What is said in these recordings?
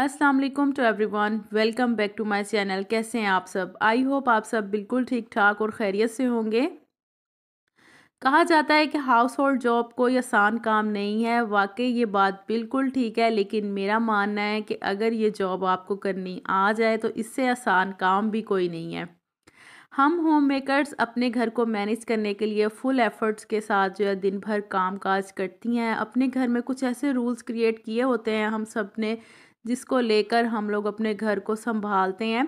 अस्सलाम वालेकुम to everyone welcome back to my channel कैसे हैं आप सब आई होप आप सब बिल्कुल ठीक ठाक और खैरियत से होंगे कहा जाता है कि हाउस होल्ड जॉब कोई आसान काम नहीं है वाकई ये बात बिल्कुल ठीक है लेकिन मेरा मानना है कि अगर ये जॉब आपको करनी आ जाए तो इससे आसान काम भी कोई नहीं है हम होम मेकर्स अपने घर को मैनेज करने के लिए फुल एफर्ट्स के साथ जो है दिन भर काम काज करती हैं अपने घर में कुछ ऐसे रूल्स क्रिएट किए होते हैं हम सब ने जिसको लेकर हम लोग अपने घर को संभालते हैं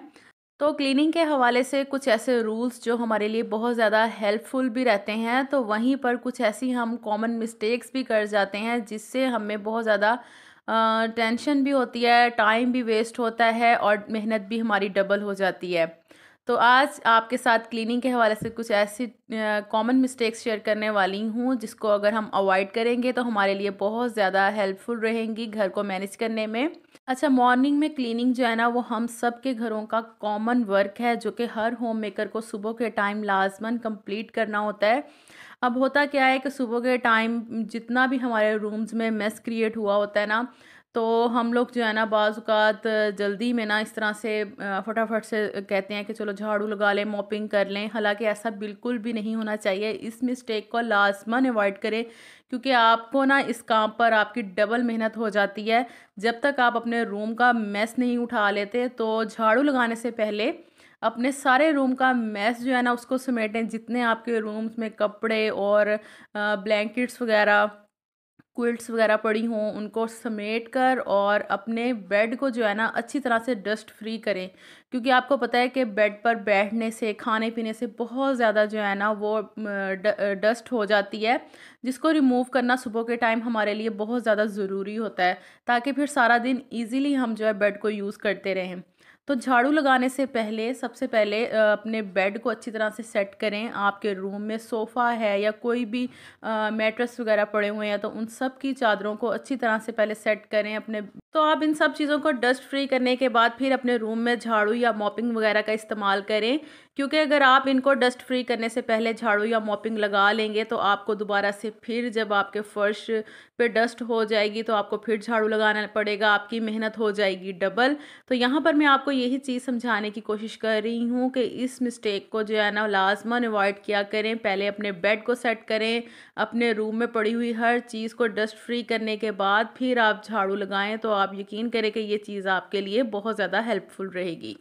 तो क्लीनिंग के हवाले से कुछ ऐसे रूल्स जो हमारे लिए बहुत ज़्यादा हेल्पफुल भी रहते हैं तो वहीं पर कुछ ऐसी हम कॉमन मिस्टेक्स भी कर जाते हैं जिससे हमें बहुत ज़्यादा टेंशन भी होती है टाइम भी वेस्ट होता है और मेहनत भी हमारी डबल हो जाती है तो आज आपके साथ क्लीनिंग के हवाले से कुछ ऐसी कॉमन मिस्टेक्स शेयर करने वाली हूँ जिसको अगर हम अवॉइड करेंगे तो हमारे लिए बहुत ज़्यादा हेल्पफुल रहेंगी घर को मैनेज करने में अच्छा मॉर्निंग में क्लीनिंग जो है ना वो हम सब के घरों का कॉमन वर्क है जो कि हर होम मेकर को सुबह के टाइम लाजमन कंप्लीट करना होता है अब होता क्या है कि सुबह के टाइम जितना भी हमारे रूम्स में मेस क्रिएट हुआ होता है ना तो हम लोग जो है ना बाज़ात जल्दी में ना इस तरह से फटाफट से कहते हैं कि चलो झाड़ू लगा लें मॉपिंग कर लें हालांकि ऐसा बिल्कुल भी नहीं होना चाहिए इस मिस्टेक को लाजमन अवॉइड करें क्योंकि आपको ना इस काम पर आपकी डबल मेहनत हो जाती है जब तक आप अपने रूम का मैस नहीं उठा लेते तो झाड़ू लगाने से पहले अपने सारे रूम का मैस जो है ना उसको समेटें जितने आपके रूम्स में कपड़े और ब्लैंकेट्स वगैरह क्विल्ट्स वगैरह पड़ी हों उनको समेट कर और अपने बेड को जो है ना अच्छी तरह से डस्ट फ्री करें क्योंकि आपको पता है कि बेड पर बैठने से खाने पीने से बहुत ज़्यादा जो है ना वो डस्ट हो जाती है जिसको रिमूव करना सुबह के टाइम हमारे लिए बहुत ज़्यादा ज़रूरी होता है ताकि फिर सारा दिन ईजीली हम जो है बेड को यूज़ करते रहें तो झाड़ू लगाने से पहले सबसे पहले अपने बेड को अच्छी तरह से सेट करें आपके रूम में सोफ़ा है या कोई भी मैट्रेस वगैरह पड़े हुए हैं तो उन सब की चादरों को अच्छी तरह से पहले सेट करें अपने तो आप इन सब चीज़ों को डस्ट फ्री करने के बाद फिर अपने रूम में झाड़ू या मॉपिंग वगैरह का इस्तेमाल करें क्योंकि अगर आप इनको डस्ट फ्री करने से पहले झाड़ू या मॉपिंग लगा लेंगे तो आपको दोबारा से फिर जब आपके फर्श पे डस्ट हो जाएगी तो आपको फिर झाड़ू लगाना पड़ेगा आपकी मेहनत हो जाएगी डबल तो यहाँ पर मैं आपको यही चीज़ समझाने की कोशिश कर रही हूँ कि इस मिस्टेक को जो है ना लाजमन अवॉइड किया करें पहले अपने बेड को सेट करें अपने रूम में पड़ी हुई हर चीज़ को डस्ट फ्री करने के बाद फिर आप झाड़ू लगाएँ तो आप आप यकीन करें कि ये चीज़ आपके लिए बहुत ज़्यादा हेल्पफुल रहेगी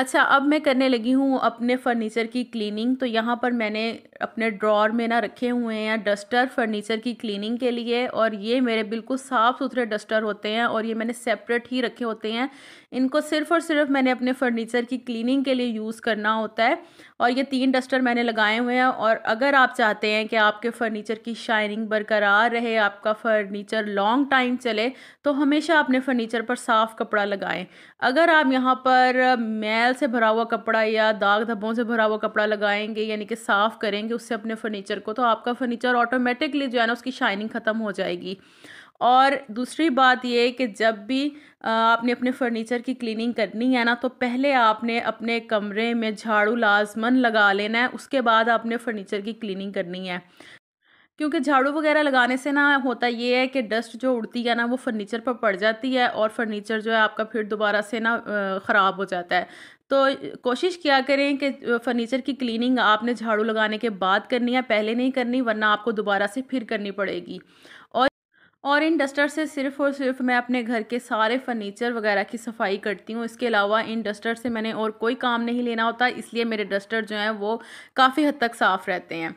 अच्छा अब मैं करने लगी हूँ अपने फर्नीचर की क्लीनिंग तो यहाँ पर मैंने अपने ड्रॉर में ना रखे हुए हैं डस्टर फर्नीचर की क्लीनिंग के लिए और ये मेरे बिल्कुल साफ़ सुथरे डस्टर होते हैं और ये मैंने सेपरेट ही रखे होते हैं इनको सिर्फ और सिर्फ मैंने अपने फर्नीचर की क्लीनिंग के लिए यूज़ करना होता है और ये तीन डस्टर मैंने लगाए हुए हैं और अगर आप चाहते हैं कि आपके फर्नीचर की शाइनिंग बरकरार रहे आपका फर्नीचर लॉन्ग टाइम चले तो हमेशा अपने फर्नीचर पर साफ़ कपड़ा लगाएं अगर आप यहाँ पर मैल से भरा हुआ कपड़ा या दाग धब्बों से भरा हुआ कपड़ा लगाएंगे यानी कि साफ़ करेंगे उससे अपने फर्नीचर को तो आपका फर्नीचर ऑटोमेटिकली जो है ना उसकी शाइनिंग ख़त्म हो जाएगी और दूसरी बात ये कि जब भी आपने अपने फर्नीचर की क्लीनिंग करनी है ना तो पहले आपने अपने कमरे में झाड़ू लाजमन लगा लेना है उसके बाद आपने फर्नीचर की क्लीनिंग करनी है क्योंकि झाड़ू वगैरह लगाने से ना होता ये है कि डस्ट जो उड़ती है ना वो फर्नीचर पर पड़ जाती है और फर्नीचर जो है आपका फिर दोबारा से ना ख़राब हो जाता है तो कोशिश किया करें कि फर्नीचर की क्लीनिंग आपने झाड़ू लगाने के बाद करनी है पहले नहीं करनी वरना आपको दोबारा से फिर करनी पड़ेगी और इन डस्टर से सिर्फ और सिर्फ मैं अपने घर के सारे फर्नीचर वगैरह की सफाई करती हूँ इसके अलावा इन डस्टर से मैंने और कोई काम नहीं लेना होता इसलिए मेरे डस्टर जो हैं वो काफ़ी हद तक साफ़ रहते हैं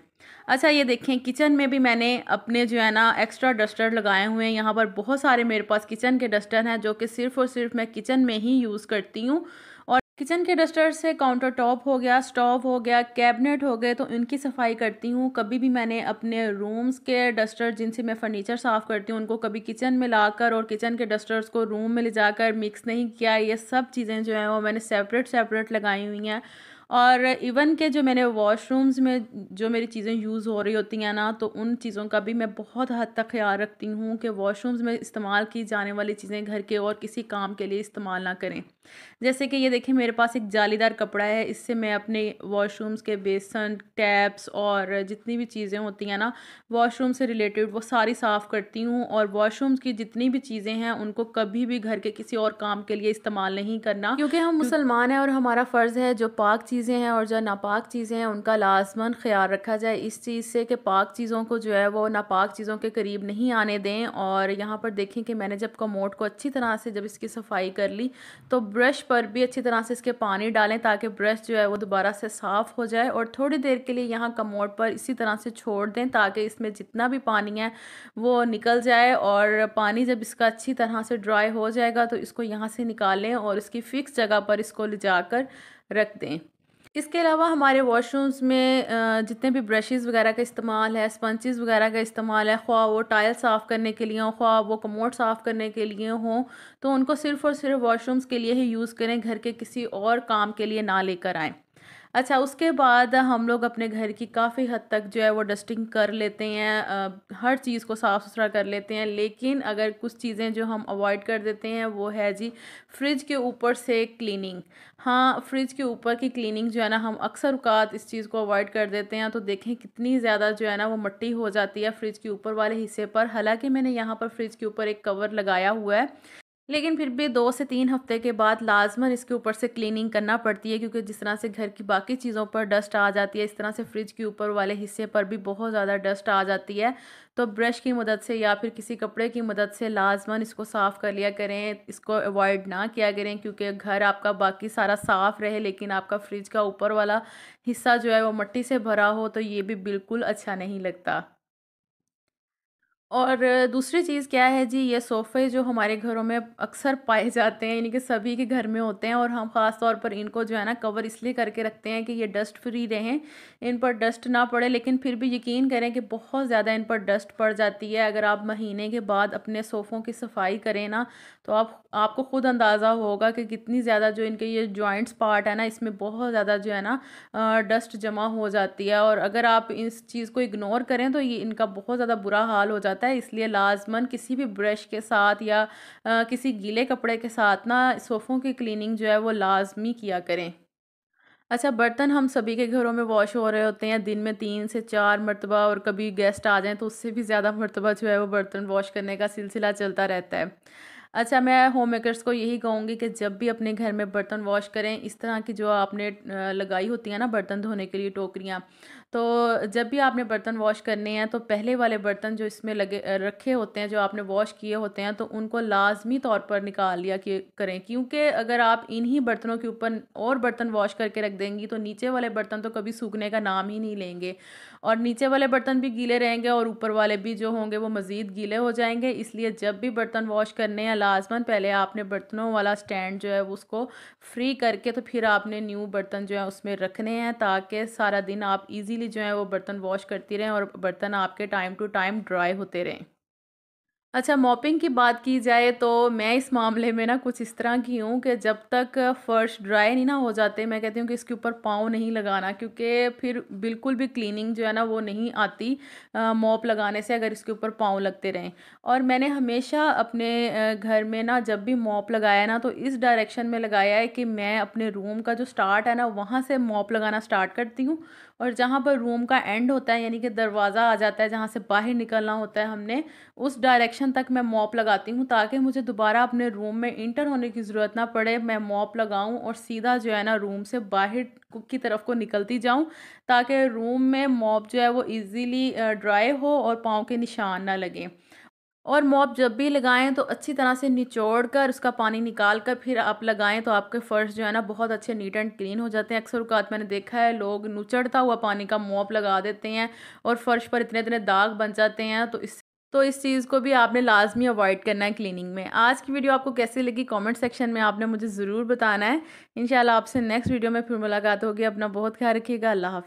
अच्छा ये देखें किचन में भी मैंने अपने जो है ना एक्स्ट्रा डस्टर लगाए हुए हैं यहाँ पर बहुत सारे मेरे पास किचन के डस्टर हैं जो कि सिर्फ़ और सिर्फ मैं किचन में ही यूज़ करती हूँ किचन के डस्टर से काउंटर टॉप हो गया स्टोव हो गया कैबिनेट हो गए तो इनकी सफाई करती हूँ कभी भी मैंने अपने रूम्स के डस्टर जिनसे मैं फर्नीचर साफ़ करती हूँ उनको कभी किचन में लाकर और किचन के डस्टर्स को रूम में ले जाकर मिक्स नहीं किया ये सब चीज़ें जो हैं वो मैंने सेपरेट सेपरेट लगाई हुई हैं और इवन के जो मैंने वॉशरूम्स में जो मेरी चीज़ें यूज़ हो रही होती हैं ना तो उन चीज़ों का भी मैं बहुत हद तक ख्याल रखती हूँ कि वॉशरूम्स में इस्तेमाल की जाने वाली चीज़ें घर के और किसी काम के लिए इस्तेमाल ना करें जैसे कि ये देखें मेरे पास एक जालीदार कपड़ा है इससे मैं अपने वॉशरूम्स के बेसन टैप्स और जितनी भी चीज़ें होती हैं ना वॉशरूम से रिलेटेड वो सारी साफ़ करती हूँ और वॉशरूम्स की जितनी भी चीज़ें हैं उनको कभी भी घर के किसी और काम के लिए इस्तेमाल नहीं करना क्योंकि हम मुसलमान हैं और हमारा फ़र्ज़ है जो पाक चीज़ें हैं और जो नापाक चीज़ें हैं उनका लाजमन ख्याल रखा जाए इस चीज़ से कि पाक चीज़ों को जो है वो नापाक चीज़ों के करीब नहीं आने दें और यहाँ पर देखें कि मैंने जब कमोट को अच्छी तरह से जब इसकी सफाई कर ली तो ब्रश पर भी अच्छी तरह से इसके पानी डालें ताकि ब्रश जो है वो दोबारा से साफ़ हो जाए और थोड़ी देर के लिए यहाँ कमोट पर इसी तरह से छोड़ दें ताकि इसमें जितना भी पानी है वो निकल जाए और पानी जब इसका अच्छी तरह से ड्राई हो जाएगा तो इसको यहाँ से निकालें और इसकी फ़िक्स जगह पर इसको ले जाकर रख दें इसके अलावा हमारे वॉशरूम्स में जितने भी ब्रशेज़ वगैरह का इस्तेमाल है स्पंचज़ वगैरह का इस्तेमाल है ख्वा वो टाइल साफ़ करने के लिए हों ख्वा वो कमोड साफ़ करने के लिए हों तो उनको सिर्फ़ और सिर्फ वॉशरूम्स के लिए ही यूज़ करें घर के किसी और काम के लिए ना लेकर आएँ अच्छा उसके बाद हम लोग अपने घर की काफ़ी हद तक जो है वो डस्टिंग कर लेते हैं हर चीज़ को साफ़ सुथरा कर लेते हैं लेकिन अगर कुछ चीज़ें जो हम अवॉइड कर देते हैं वो है जी फ्रिज के ऊपर से क्लीनिंग हाँ फ्रिज के ऊपर की क्लीनिंग जो है ना हम अक्सर उकात इस चीज़ को अवॉइड कर देते हैं तो देखें कितनी ज़्यादा जो है ना वो मट्टी हो जाती है फ्रिज के ऊपर वाले हिस्से पर हालांकि मैंने यहाँ पर फ्रिज के ऊपर एक कवर लगाया हुआ है लेकिन फिर भी दो से तीन हफ्ते के बाद लाजमन इसके ऊपर से क्लीनिंग करना पड़ती है क्योंकि जिस तरह से घर की बाकी चीज़ों पर डस्ट आ जाती है इस तरह से फ्रिज के ऊपर वाले हिस्से पर भी बहुत ज़्यादा डस्ट आ जाती है तो ब्रश की मदद से या फिर किसी कपड़े की मदद से लाजमन इसको साफ़ कर लिया करें इसको अवॉइड ना किया करें क्योंकि घर आपका बाकी सारा साफ़ रहे लेकिन आपका फ्रिज का ऊपर वाला हिस्सा जो है वो मट्टी से भरा हो तो ये भी बिल्कुल अच्छा नहीं लगता और दूसरी चीज़ क्या है जी ये सोफ़े जो हमारे घरों में अक्सर पाए जाते हैं यानी कि सभी के घर में होते हैं और हम ख़ास तौर पर इनको जो है ना कवर इसलिए करके रखते हैं कि ये डस्ट फ्री रहें इन पर डस्ट ना पड़े लेकिन फिर भी यकीन करें कि बहुत ज़्यादा इन पर डस्ट पड़ जाती है अगर आप महीने के बाद अपने सोफ़ों की सफाई करें ना तो आप आपको ख़ुद अंदाज़ा होगा कि कितनी ज़्यादा जो इनके ये जॉइंट्स पार्ट है ना इसमें बहुत ज़्यादा जो है ना डस्ट जमा हो जाती है और अगर आप इस चीज़ को इग्नोर करें तो ये इनका बहुत ज़्यादा बुरा हाल हो जाता जाता है इसलिए लाजमन किसी भी ब्रश के साथ या आ, किसी गीले कपड़े के साथ ना सोफ़ों की क्लीनिंग जो है वो लाजमी किया करें अच्छा बर्तन हम सभी के घरों में वॉश हो रहे होते हैं दिन में तीन से चार मरतबा और कभी गेस्ट आ जाएँ तो उससे भी ज़्यादा मरतबा जो है वो बर्तन वॉश करने का सिलसिला चलता रहता है अच्छा मैं होम मेकर्स को यही कहूँगी कि जब भी अपने घर में बर्तन वॉश करें इस तरह की जो आपने लगाई होती है ना बर्तन धोने के लिए टोकरियाँ तो जब भी आपने बर्तन वॉश करने हैं तो पहले वाले बर्तन जो इसमें लगे रखे होते हैं जो आपने वॉश किए होते हैं तो उनको लाजमी तौर पर निकाल लिया कि करें क्योंकि अगर आप इन्हीं बर्तनों के ऊपर और बर्तन वॉश करके रख देंगी तो नीचे वाले बर्तन तो कभी सूखने का नाम ही नहीं लेंगे और नीचे वाले बर्तन भी गीले रहेंगे और ऊपर वाले भी जो होंगे वो मज़ीद गीले हो जाएंगे इसलिए जब भी बर्तन वॉश करने हैं लाजमन पहले आपने बर्तनों वाला स्टैंड जो है उसको फ्री करके तो फिर आपने न्यू बर्तन जो है उसमें रखने हैं ताकि सारा दिन आप इजीली जो है वो बर्तन वॉश करती रहें और बर्तन आपके टाइम टू टाइम ड्राई होते रहें अच्छा मॉपिंग की बात की जाए तो मैं इस मामले में ना कुछ इस तरह की हूँ कि जब तक फर्श ड्राई नहीं ना हो जाते मैं कहती हूँ कि इसके ऊपर पाँव नहीं लगाना क्योंकि फिर बिल्कुल भी क्लीनिंग जो है ना वो नहीं आती मॉप लगाने से अगर इसके ऊपर पाँव लगते रहें और मैंने हमेशा अपने घर में ना जब भी मॉप लगाया ना तो इस डायरेक्शन में लगाया है कि मैं अपने रूम का जो स्टार्ट है ना वहाँ से मॉप लगाना स्टार्ट करती हूँ और जहाँ पर रूम का एंड होता है यानी कि दरवाज़ा आ जाता है जहाँ से बाहर निकलना होता है हमने उस डायरेक्शन तक मैं मॉप लगाती हूँ ताकि मुझे दोबारा अपने रूम में इंटर होने की ज़रूरत ना पड़े मैं मॉप लगाऊँ और सीधा जो है ना रूम से बाहर की तरफ को निकलती जाऊँ ताकि रूम में मॉप जो है वो ईज़िली ड्राई हो और पाँव के निशान ना लगें और मॉप जब भी लगाएं तो अच्छी तरह से निचोड़ कर उसका पानी निकाल कर फिर आप लगाएं तो आपके फ़र्श जो है ना बहुत अच्छे नीट एंड क्लीन हो जाते हैं अक्सर उकात मैंने देखा है लोग नुचड़ता हुआ पानी का मॉप लगा देते हैं और फ़र्श पर इतने इतने दाग बन जाते हैं तो इस तो इस चीज़ को भी आपने लाजमी अवॉइड करना है क्लीनिंग में आज की वीडियो आपको कैसी लगी कॉमेंट सेक्शन में आपने मुझे ज़रूर बताना है इन आपसे नेक्स्ट वीडियो में फिर मुलाकात होगी अपना बहुत ख्याल रखिएगा अल्लाह